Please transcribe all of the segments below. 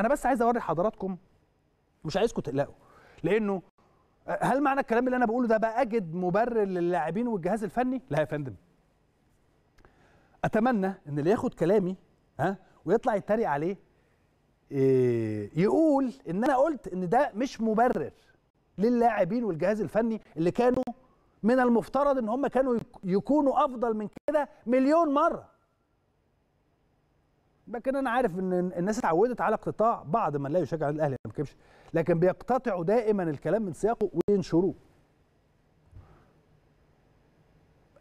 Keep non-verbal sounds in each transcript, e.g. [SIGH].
انا بس عايز اوري حضراتكم مش عايزكم تقلقوا لانه هل معنى الكلام اللي انا بقوله ده بقى اجد مبرر للاعبين والجهاز الفني لا يا فندم اتمنى ان اللي ياخد كلامي ها ويطلع يتريق عليه آه، يقول ان انا قلت ان ده مش مبرر للاعبين والجهاز الفني اللي كانوا من المفترض ان هم كانوا يكونوا افضل من كده مليون مره لكن انا عارف ان الناس اتعودت على اقتطاع بعض من لا يشجع الاهلي ما كبش لكن بيقتطعوا دائما الكلام من سياقه وينشروه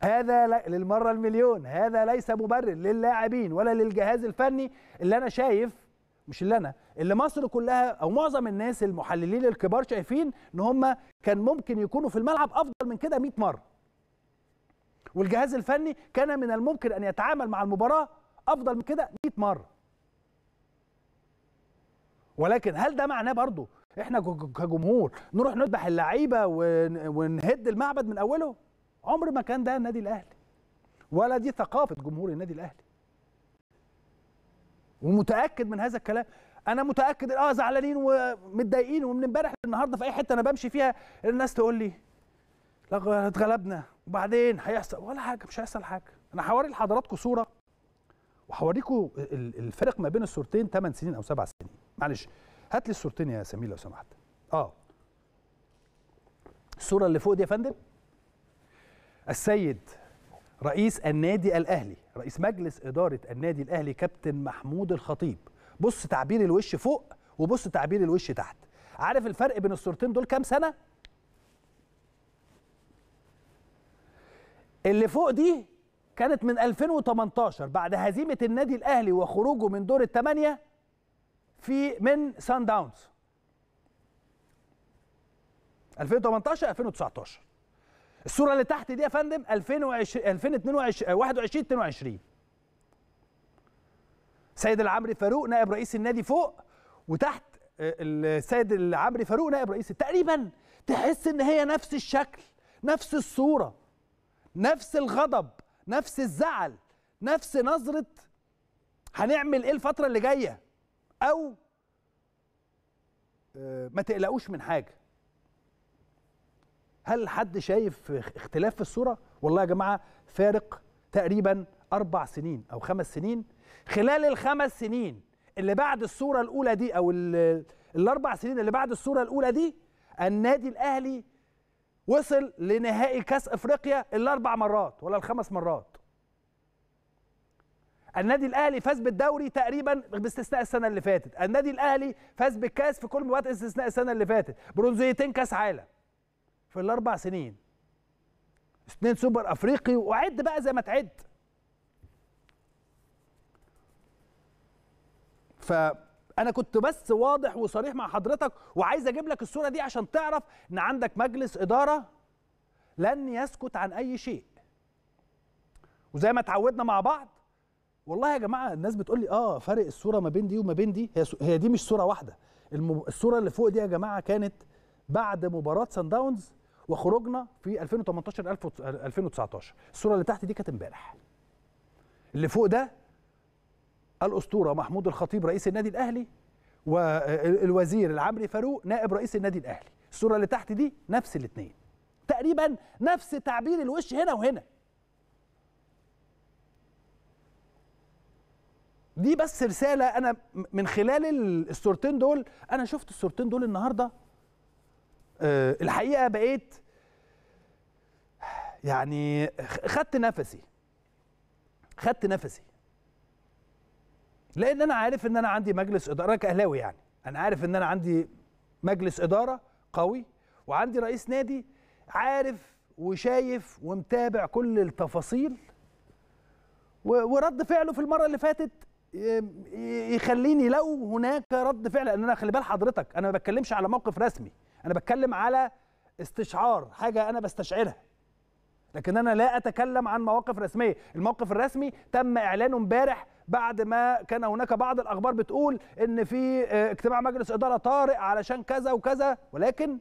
هذا للمره المليون هذا ليس مبرر للاعبين ولا للجهاز الفني اللي انا شايف مش اللي انا اللي مصر كلها او معظم الناس المحللين الكبار شايفين ان هم كان ممكن يكونوا في الملعب افضل من كده 100 مره والجهاز الفني كان من الممكن ان يتعامل مع المباراه افضل من كده 100 مره ولكن هل ده معناه برضه احنا كجمهور نروح نذبح اللعيبه ونهد المعبد من اوله عمر ما كان ده النادي الاهلي ولا دي ثقافه جمهور النادي الاهلي ومتاكد من هذا الكلام انا متاكد اه زعلانين ومتضايقين ومن امبارح النهارده في اي حته انا بمشي فيها الناس تقول لي اتغلبنا وبعدين هيحصل ولا حاجه مش هيحصل حاجه انا هوري لحضراتكم صوره هوريكم الفرق ما بين الصورتين 8 سنين او 7 سنين معلش هات لي الصورتين يا سمير لو سمحت اه الصوره اللي فوق دي يا فندم السيد رئيس النادي الاهلي رئيس مجلس اداره النادي الاهلي كابتن محمود الخطيب بص تعبير الوش فوق وبص تعبير الوش تحت عارف الفرق بين الصورتين دول كام سنه اللي فوق دي كانت من 2018 بعد هزيمة النادي الأهلي وخروجه من دور الثمانية في من سان داونز 2018 2019 الصورة اللي تحت دي يا فندم 2020 2022 21 22 سيد العمري فاروق نائب رئيس النادي فوق وتحت آه، السيد العمري فاروق نائب رئيس تقريبا تحس ان هي نفس الشكل نفس الصوره نفس الغضب نفس الزعل نفس نظره هنعمل ايه الفتره اللي جايه او آه، ما تقلقوش من حاجه هل حد شايف اختلاف في الصوره والله يا جماعه فارق تقريبا اربع سنين او خمس سنين خلال الخمس سنين اللي بعد الصوره الاولى دي او الاربع سنين اللي بعد الصوره الاولى دي النادي الاهلي وصل لنهائي كاس افريقيا الاربع مرات ولا الخمس مرات النادي الاهلي فاز بالدوري تقريبا باستثناء السنه اللي فاتت النادي الاهلي فاز بالكاس في كل مباراه استثناء السنه اللي فاتت برونزيتين كاس عالم في الاربع سنين اثنين سوبر افريقي وعد بقى زي ما تعد ف انا كنت بس واضح وصريح مع حضرتك وعايز اجيب لك الصوره دي عشان تعرف ان عندك مجلس اداره لن يسكت عن اي شيء وزي ما اتعودنا مع بعض والله يا جماعه الناس بتقول لي اه فرق الصوره ما بين دي وما بين دي هي هي دي مش صوره واحده الصوره اللي فوق دي يا جماعه كانت بعد مباراه سان داونز وخروجنا في 2018 2019 الصوره اللي تحت دي كانت امبارح اللي فوق ده الاسطوره محمود الخطيب رئيس النادي الاهلي والوزير العمري فاروق نائب رئيس النادي الاهلي الصوره اللي تحت دي نفس الاثنين تقريبا نفس تعبير الوش هنا وهنا دي بس رساله انا من خلال الصورتين دول انا شفت الصورتين دول النهارده أه الحقيقه بقيت يعني خدت نفسي خدت نفسي لان انا عارف ان انا عندي مجلس اداره كاهلاوي يعني انا عارف ان انا عندي مجلس اداره قوي وعندي رئيس نادي عارف وشايف ومتابع كل التفاصيل ورد فعله في المره اللي فاتت يخليني لو هناك رد فعل لان انا خلي بال حضرتك انا ما بتكلمش على موقف رسمي انا بتكلم على استشعار حاجه انا بستشعرها لكن انا لا اتكلم عن مواقف رسميه الموقف الرسمي تم اعلانه امبارح بعد ما كان هناك بعض الاخبار بتقول ان في آه، اجتماع مجلس اداره طارئ علشان كذا وكذا ولكن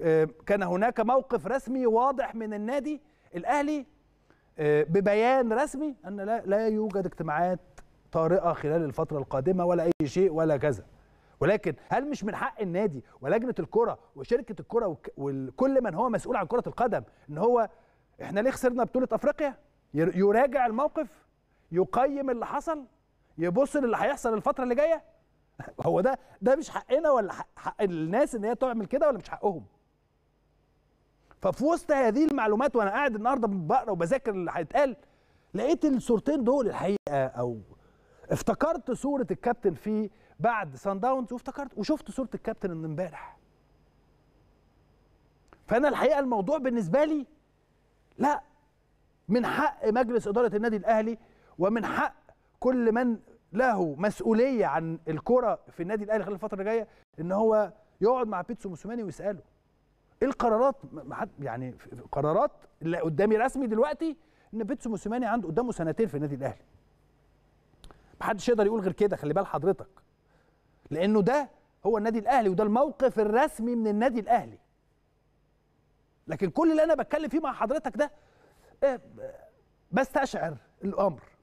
آه، كان هناك موقف رسمي واضح من النادي الاهلي آه، ببيان رسمي ان لا, لا يوجد اجتماعات طارئه خلال الفتره القادمه ولا اي شيء ولا كذا ولكن هل مش من حق النادي ولجنه الكره وشركه الكره وكل من هو مسؤول عن كره القدم ان هو احنا ليه خسرنا بطوله افريقيا يراجع الموقف يقيم اللي حصل يبص للي هيحصل الفتره اللي جايه [LAUGHS] هو ده ده مش حقنا ولا حق الناس ان هي تعمل كده ولا مش حقهم ففي وسط هذه المعلومات وانا قاعد النهارده بقرا وبذاكر اللي هيتقال لقيت الصورتين دول الحقيقه او افتكرت صوره الكابتن في بعد سان داونز وافتكرت وشفت صوره الكابتن من امبارح فانا الحقيقه الموضوع بالنسبه لي لا من حق مجلس اداره النادي الاهلي ومن حق كل من له مسؤوليه عن الكره في النادي الاهلي خلال الفتره اللي جايه ان هو يقعد مع بيتسو موسوماني ويساله ايه القرارات يعني قرارات اللي قدامي رسمي دلوقتي ان بيتسو موسوماني عنده قدامه سنتين في النادي الاهلي محدش يقدر يقول غير كده خلي بال حضرتك لانه ده هو النادي الاهلي وده الموقف الرسمي من النادي الاهلي لكن كل اللي انا بتكلم فيه مع حضرتك ده آه، آه، بستشعر الامر